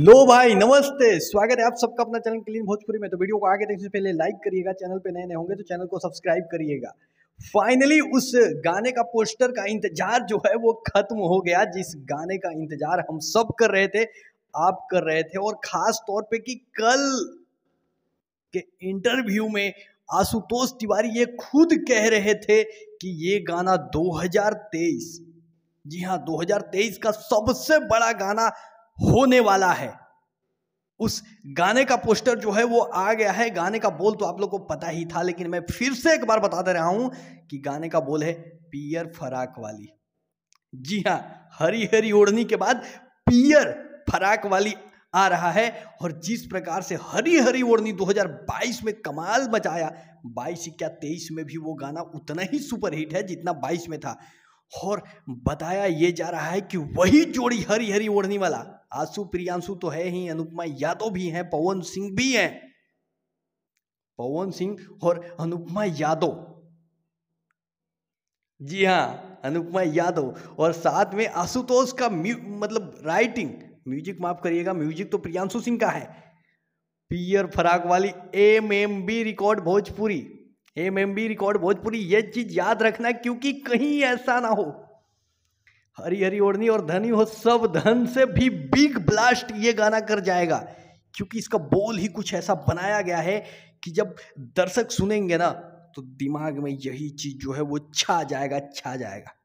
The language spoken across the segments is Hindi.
लो भाई नमस्ते स्वागत है आप सबका अपना चैनल क्लीन भोजपुरी में तो वीडियो को आगे देखने से पहले लाइक करिएगा चैनल पे नए नए होंगे तो चैनल को सब्सक्राइब करिएगा फाइनली उस गाने का पोस्टर का इंतजार जो है वो खत्म हो गया जिस गाने का इंतजार हम सब कर रहे थे आप कर रहे थे और खास तौर पे कि कल के इंटरव्यू में आशुतोष तिवारी ये खुद कह रहे थे कि ये गाना 2023 जी हाँ 2023 का सबसे बड़ा गाना होने वाला है उस गाने का पोस्टर जो है वो आ गया है गाने का बोल तो आप लोग को पता ही था लेकिन मैं फिर से एक बार बता दे रहा हूं कि गाने का बोल है पियर फराक वाली जी हाँ हरी हरी ओढ़नी के बाद पियर फराक वाली आ रहा है और जिस प्रकार से हरी हरी ओढ़नी 2022 में कमाल मचाया 22 क्या 23 में भी वो गाना उतना ही सुपरहिट है जितना 22 में था और बताया ये जा रहा है कि वही जोड़ी हरी हरी ओढ़नी वाला आशु प्रियांशु तो है ही अनुपमा यादव भी हैं पवन सिंह भी हैं पवन सिंह और अनुपमा यादव जी हाँ अनुपमा यादव और साथ में आशुतोष का मतलब राइटिंग म्यूजिक माफ करिएगा म्यूजिक तो प्रियांशु सिंह का है पियर फराक वाली M M B record Bhojpuri M M B record Bhojpuri ये चीज याद रखना क्योंकि कहीं ऐसा ना हो हरी हरी ओढ़नी और धनी हो सब धन से भी बिग ब्लास्ट ये गाना कर जाएगा क्योंकि इसका बोल ही कुछ ऐसा बनाया गया है कि जब दर्शक सुनेंगे ना तो दिमाग में यही चीज़ जो है वो छा जाएगा छा जाएगा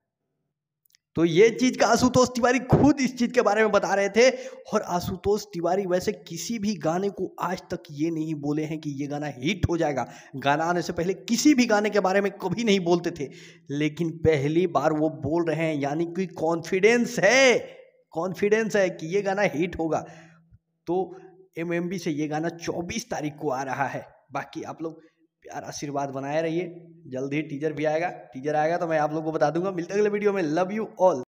तो ये चीज़ का आशुतोष तिवारी खुद इस चीज़ के बारे में बता रहे थे और आशुतोष तिवारी वैसे किसी भी गाने को आज तक ये नहीं बोले हैं कि ये गाना हिट हो जाएगा गाना आने से पहले किसी भी गाने के बारे में कभी नहीं बोलते थे लेकिन पहली बार वो बोल रहे हैं यानी कि कॉन्फिडेंस है कॉन्फिडेंस है कि ये गाना हिट होगा तो एम से ये गाना चौबीस तारीख को आ रहा है बाकी आप लोग प्यार आशीर्वाद बनाए रहिए जल्द ही टीजर भी आएगा टीजर आएगा तो मैं आप लोग को बता दूंगा मिलते अगले वीडियो में लव यू ऑल